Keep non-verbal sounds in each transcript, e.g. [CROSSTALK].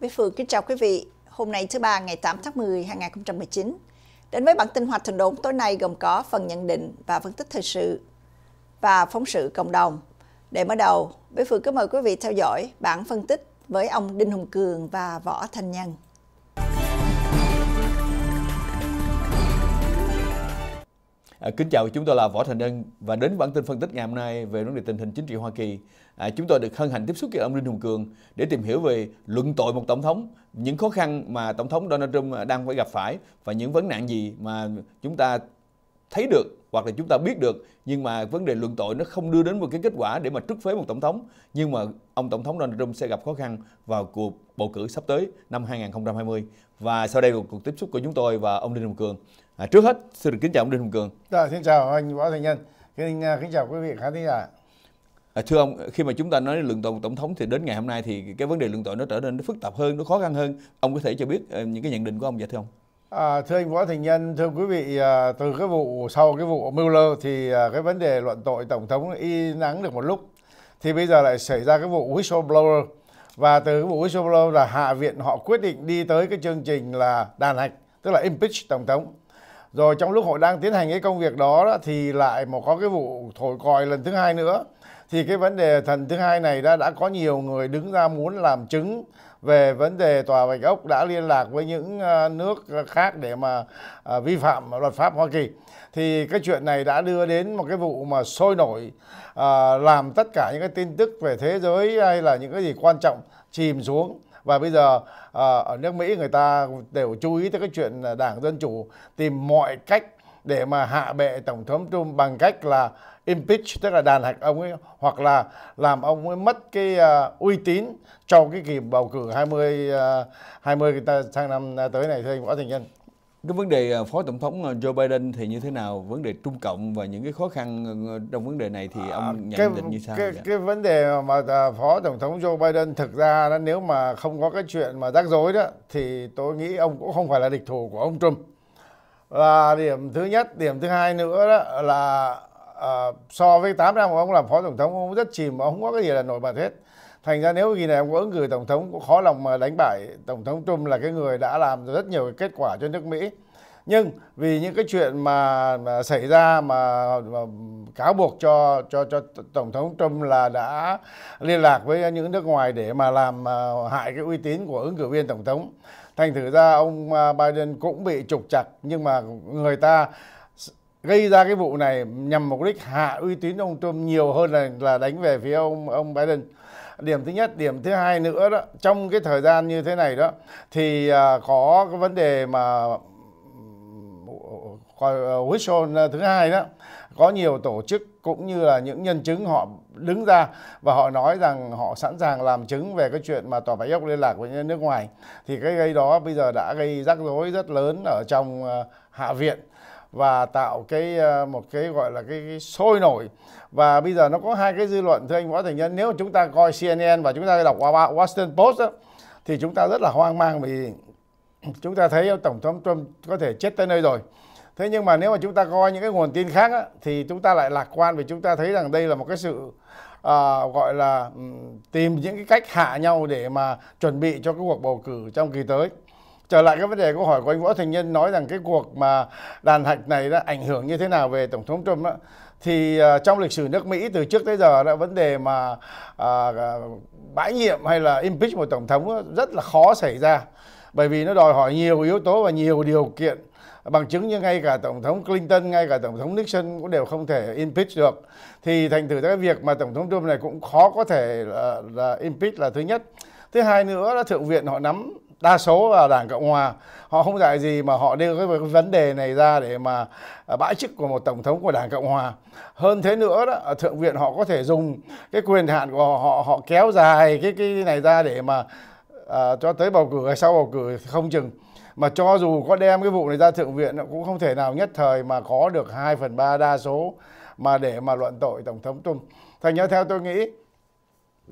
Mỹ Phượng kính chào quý vị. Hôm nay thứ ba ngày 8 tháng 10 2019. Đến với bản tin hoạt thành đốn tối nay gồm có phần nhận định và phân tích thời sự và phóng sự cộng đồng. Để mở đầu, Mỹ Phượng kính mời quý vị theo dõi bản phân tích với ông Đinh Hùng Cường và Võ Thanh Nhân. À, kính chào, chúng tôi là Võ Thành nhân và đến bản tin phân tích ngày hôm nay về vấn đề tình hình chính trị Hoa Kỳ. À, chúng tôi được hân hạnh tiếp xúc với ông Đinh Hùng Cường để tìm hiểu về luận tội một tổng thống, những khó khăn mà tổng thống Donald Trump à, đang phải gặp phải và những vấn nạn gì mà chúng ta thấy được hoặc là chúng ta biết được nhưng mà vấn đề luận tội nó không đưa đến một cái kết quả để mà trức phế một tổng thống nhưng mà ông tổng thống Donald Trump sẽ gặp khó khăn vào cuộc bầu cử sắp tới năm 2020 và sau đây là cuộc tiếp xúc của chúng tôi và ông Đinh Hùng Cường À, trước hết xin được kính chào ông Đinh Hùng Cường. Dạ, xin chào anh Võ Thành Nhân. Kính, à, kính chào quý vị khán thính giả. À, thưa ông, khi mà chúng ta nói luận tội tổng thống thì đến ngày hôm nay thì cái vấn đề luận tội nó trở nên nó phức tạp hơn, nó khó khăn hơn. Ông có thể cho biết à, những cái nhận định của ông vậy thưa ông? À, thưa anh Võ Thành Nhân, thưa quý vị, à, từ cái vụ sau cái vụ Mueller thì à, cái vấn đề luận tội tổng thống y nắng được một lúc, thì bây giờ lại xảy ra cái vụ whistleblower và từ cái vụ whistleblower là hạ viện họ quyết định đi tới cái chương trình là đàn hạch, tức là impeach tổng thống rồi trong lúc họ đang tiến hành cái công việc đó, đó thì lại một có cái vụ thổi còi lần thứ hai nữa thì cái vấn đề thần thứ hai này đã đã có nhiều người đứng ra muốn làm chứng về vấn đề tòa bạch ốc đã liên lạc với những ờ, nước khác để mà ờ, vi phạm luật pháp Hoa Kỳ thì cái chuyện này đã đưa đến một cái vụ mà sôi nổi ờ, làm tất cả những cái tin tức về thế giới hay là những cái gì quan trọng chìm xuống và bây giờ ờ, ở nước Mỹ người ta đều chú ý tới cái chuyện đảng dân chủ tìm mọi cách để mà hạ bệ tổng thống Trump bằng cách là impeach tức là đàn hạch ông ấy hoặc là làm ông ấy mất cái uh, uy tín cho cái kỳ bầu cử 20 uh, 20 người ta sang năm ờ, tới này thưa anh Võ Thành Nhân cái vấn đề à, phó tổng thống à, Joe Biden thì như thế nào vấn đề trung cộng và những cái khó khăn ờ, ờ, trong vấn đề này thì à, ông nhận cái, định như sao cái, cái vấn đề mà phó tổng thống Joe Biden thực ra đó, nếu mà không có cái chuyện mà rắc rối đó thì tôi nghĩ ông cũng không phải là địch thủ của ông Trump là điểm thứ nhất điểm thứ hai nữa đó là à, so với 8 năm của ông làm phó tổng thống ông rất chìm ông không có cái gì là nổi bật hết thành ra nếu kỳ này ông có ứng cử tổng thống cũng khó lòng mà đánh bại tổng thống Trump là cái người đã làm rất nhiều cái kết quả cho nước Mỹ nhưng vì những cái chuyện mà, mà xảy ra mà, mà cáo buộc cho cho cho tổng thống Trump là đã liên lạc với những nước ngoài để mà làm mà hại cái uy tín của ứng cử viên tổng thống thành thử ra ông à, Biden cũng bị trục chặt nhưng mà người ta gây ra cái vụ này nhằm mục đích hạ uy tín ông Trump nhiều hơn là là đánh về phía ông ông Biden điểm thứ nhất điểm thứ hai nữa đó trong cái thời gian như thế này đó thì à, có cái vấn đề mà whistle thứ hai đó có nhiều tổ chức cũng như là những nhân chứng họ đứng ra và họ nói rằng họ sẵn sàng làm chứng về cái chuyện mà tòa phải dốc liên lạc với nước ngoài thì cái gây đó bây giờ đã gây rắc rối rất lớn ở trong à, hạ viện và tạo cái ờ, một cái gọi là cái, cái sôi nổi và bây giờ nó có hai cái dư luận thưa anh võ thành nhân nếu chúng ta coi CNN và chúng ta đọc Washington Post đó, thì chúng ta rất là hoang mang vì [CLEARS THROAT] chúng ta thấy tổng thống Trump có thể chết tới nơi rồi thế nhưng mà nếu mà chúng ta coi những cái nguồn tin khác á, thì chúng ta lại lạc quan vì chúng ta thấy rằng đây là một cái sự à, gọi là tìm những cái cách hạ nhau để mà chuẩn bị cho cái cuộc bầu cử trong kỳ tới trở lại cái vấn đề câu hỏi của anh võ thành nhân nói rằng cái cuộc mà đàn hạch này đã ảnh hưởng như thế nào về tổng thống trump đó, thì uh, trong lịch sử nước mỹ từ trước tới giờ đã vấn đề mà uh, bãi nhiệm hay là impeach một tổng thống đó, rất là khó xảy ra bởi vì nó đòi hỏi nhiều yếu tố và nhiều điều kiện bằng chứng như ngay cả tổng thống Clinton ngay cả tổng thống Nixon cũng đều không thể impeach được thì thành thử cái việc mà tổng thống Trump này cũng khó có thể là, là impeach là thứ nhất thứ hai nữa là thượng viện họ nắm đa số là đảng cộng hòa họ không dạy gì mà họ đưa cái vấn đề này ra để mà à, bãi chức của một tổng thống của đảng cộng hòa hơn thế nữa đó ở thượng viện họ có thể dùng cái quyền hạn của họ họ, họ kéo dài cái cái này ra để mà à, cho tới bầu cử hay sau bầu cử không chừng mà cho dù có đem cái vụ này ra thượng viện cũng không thể nào nhất thời mà có được 2 phần 3 đa số mà để mà luận tội tổng thống Trump. Thành ra theo tôi nghĩ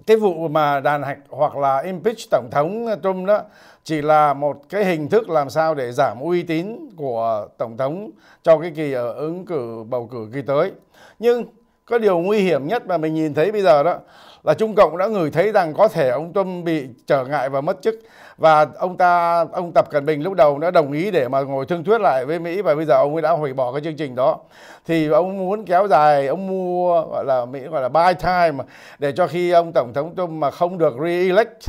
cái vụ mà đàn hạch hoặc là impeach tổng thống Trump đó chỉ là một cái hình thức làm sao để giảm uy tín của tổng thống cho cái kỳ ở ờ, ứng cử bầu cử kỳ tới nhưng có điều nguy hiểm nhất mà mình nhìn thấy bây giờ đó là Trung Cộng đã ngửi thấy rằng có thể ông Trump bị trở ngại và mất chức và ông ta ông Tập Cận Bình lúc đầu đã đồng ý để mà ngồi thương thuyết lại với Mỹ và bây giờ ông ấy đã hủy bỏ cái chương trình đó thì ông muốn kéo dài ông mua gọi là Mỹ gọi là buy time để cho khi ông Tổng thống Trump mà không được re-elect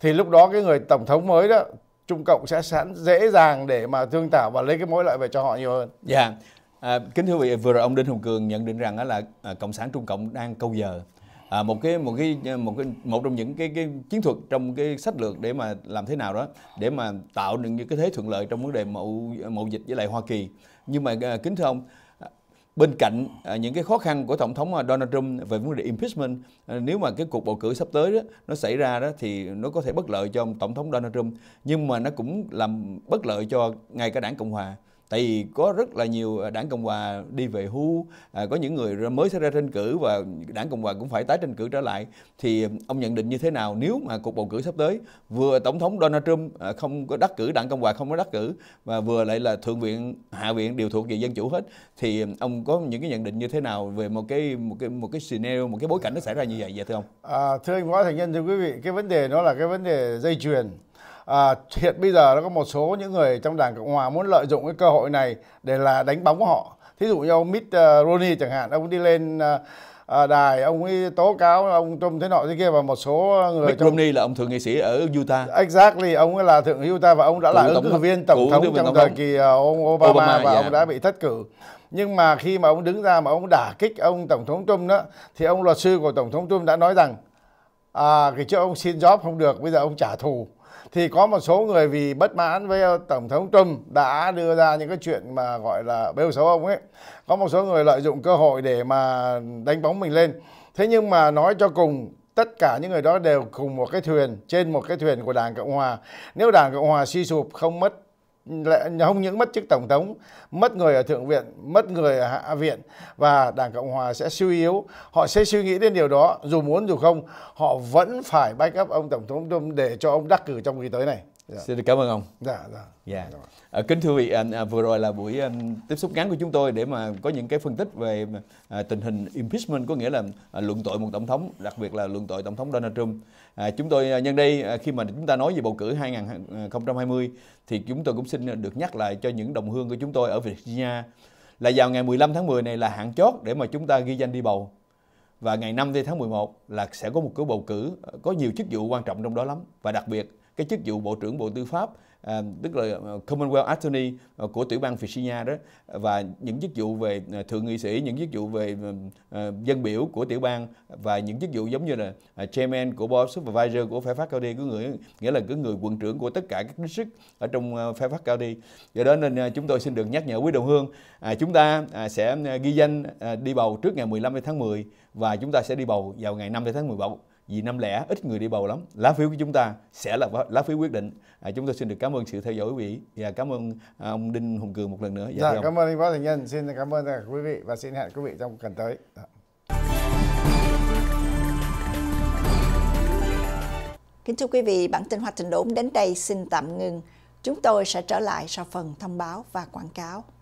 thì lúc đó cái người Tổng thống mới đó Trung Cộng sẽ sẵn dễ dàng để mà thương thảo và lấy cái mối lợi về cho họ nhiều hơn. Dạ. Yeah. À, kính thưa quý vị, vừa rồi ông Đinh Hùng Cường nhận định rằng là à, Cộng sản Trung Cộng đang câu giờ à, một cái một cái một cái một trong những cái cái chiến thuật trong cái sách lược để mà làm thế nào đó để mà tạo được những cái thế thuận lợi trong vấn đề mậu mậu dịch với lại Hoa Kỳ nhưng mà à, kính thưa ông à, bên cạnh à, những cái khó khăn của tổng thống à, Donald Trump về vấn đề impeachment à, nếu mà cái cuộc bầu cử sắp tới đó, nó xảy ra đó thì nó có thể bất lợi cho tổng thống Donald Trump nhưng mà nó cũng làm bất lợi cho ngay cả đảng Cộng hòa tại vì có rất là nhiều à, đảng cộng hòa đi về hưu à, có những người mới sẽ ra tranh cử và đảng cộng hòa cũng phải tái tranh cử trở lại thì à, ông nhận định như thế nào nếu mà cuộc bầu cử sắp tới vừa tổng thống donald trump à, không có đắc cử đảng cộng hòa không có đắc cử và vừa lại là thượng viện hạ viện đều thuộc về dân chủ hết thì ông có những cái nhận định như thế nào về một cái một cái một cái scenario một cái bối cảnh nó xảy ra như vậy vậy thưa ông à, thưa anh võ thành nhân thưa quý vị cái vấn đề nó là cái vấn đề dây chuyền à, hiện bây giờ nó có một số những người trong đảng cộng hòa muốn lợi dụng cái cơ hội này để là đánh bóng họ thí dụ như ông Mitt ờ, Romney chẳng hạn ông đi lên À, đài ông ấy tố cáo ông Trump thế nọ thế kia và một số người Mitt trong... Romney là ông thượng nghị sĩ ở Utah. Exactly, ông ấy là thượng nghị Utah và ông đã là ứng cử viên tổng thống trong thời kỳ ông Obama, Obama và dạ. ông đã bị thất cử nhưng mà khi mà ông đứng ra mà ông đả kích ông tổng thống Trump đó thì ông luật sư của tổng thống Trump đã nói rằng à, cái chỗ ông xin job không được bây giờ ông trả thù thì có một số người vì bất mãn với ờ, tổng thống Trump đã đưa ra những cái chuyện mà gọi là bêu xấu ông ấy có một số người lợi dụng cơ hội để mà đánh bóng mình lên thế nhưng mà nói cho cùng tất cả những người đó đều cùng một cái thuyền trên một cái thuyền của đảng cộng hòa nếu đảng cộng hòa suy sụp không mất không những mất chức tổng thống, mất người ở thượng viện, mất người ở hạ viện và Đảng Cộng hòa sẽ suy yếu. Họ sẽ suy nghĩ đến điều đó, dù muốn dù không, họ vẫn phải back up ông tổng thống Trump để cho ông đắc cử trong kỳ tới này. Dạ. Xin được cảm ơn ông. Dạ, dạ. Dạ. dạ, dạ. À, kính thưa quý vị, à, à, vừa rồi là buổi à, tiếp xúc ngắn của chúng tôi để mà có những cái phân tích về à, tình hình impeachment có nghĩa là à, luận tội một tổng thống, đặc biệt là luận tội tổng thống Donald Trump. À, chúng tôi à, nhân đây à, khi mà chúng ta nói về bầu cử 2020 à, thì chúng tôi cũng xin được nhắc lại cho những đồng hương của chúng tôi ở Virginia là vào ngày 15 tháng 10 này là hạn chót để mà chúng ta ghi danh đi bầu. Và ngày 5 tháng 11 là sẽ có một cuộc bầu cử có nhiều chức vụ quan trọng trong đó lắm và đặc biệt cái chức vụ bộ trưởng Bộ Tư pháp à, tức là à, Commonwealth Attorney à, của tiểu bang Virginia đó và những chức vụ về à, thượng nghị sĩ, những chức vụ về à, dân biểu của tiểu bang và những chức vụ giống như là chairman của board supervisor của Fairfax County của người nghĩa là cái người quận trưởng của tất cả các sức ở trong Fairfax County. Do đó nên chúng tôi xin được nhắc nhở quý đồng hương à, chúng ta à, sẽ ghi danh à, đi bầu trước ngày 15 tháng 10 và chúng ta sẽ đi bầu vào ngày 5 tháng 17 vì năm lẻ ít người đi bầu lắm lá phiếu của chúng ta sẽ là lá phiếu quyết định à, chúng tôi xin được cảm ơn sự theo dõi quý vị và cảm ơn à, ông Đinh Hùng Cường một lần nữa dạ, dạ cảm ơn anh Võ Thành Nhân xin cảm ơn à, quý vị và xin hẹn quý vị trong tuần tới dạ. Kính thưa quý vị, bản tin Hoa Trình Đốn đến đây xin tạm ngừng. Chúng tôi sẽ trở lại sau phần thông báo và quảng cáo.